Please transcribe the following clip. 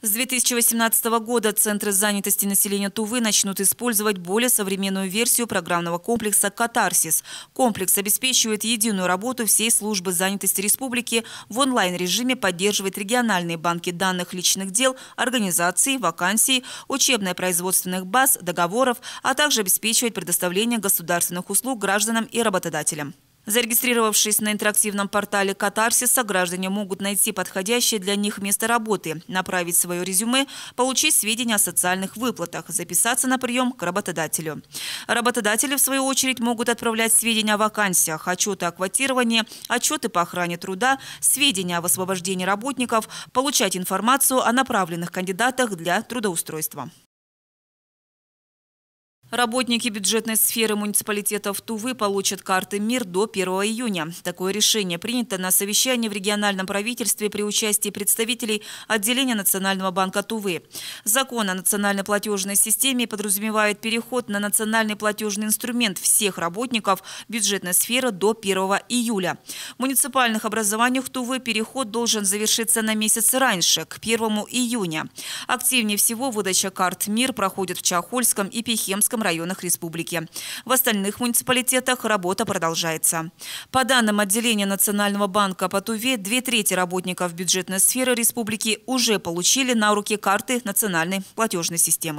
С 2018 года Центры занятости населения Тувы начнут использовать более современную версию программного комплекса «Катарсис». Комплекс обеспечивает единую работу всей службы занятости республики, в онлайн-режиме поддерживает региональные банки данных личных дел, организаций, вакансий, учебно-производственных баз, договоров, а также обеспечивает предоставление государственных услуг гражданам и работодателям. Зарегистрировавшись на интерактивном портале «Катарсиса», граждане могут найти подходящее для них место работы, направить свое резюме, получить сведения о социальных выплатах, записаться на прием к работодателю. Работодатели, в свою очередь, могут отправлять сведения о вакансиях, отчеты о квотировании, отчеты по охране труда, сведения о освобождении работников, получать информацию о направленных кандидатах для трудоустройства. Работники бюджетной сферы муниципалитетов Тувы получат карты МИР до 1 июня. Такое решение принято на совещании в региональном правительстве при участии представителей отделения Национального банка Тувы. Закон о национальной платежной системе подразумевает переход на национальный платежный инструмент всех работников бюджетной сферы до 1 июля. В муниципальных образованиях Тувы переход должен завершиться на месяц раньше, к 1 июня. Активнее всего выдача карт МИР проходит в Чахольском и Пехемском Красноярском районах республики. В остальных муниципалитетах работа продолжается. По данным отделения Национального банка по Туве, две трети работников бюджетной сферы республики уже получили на руки карты национальной платежной системы.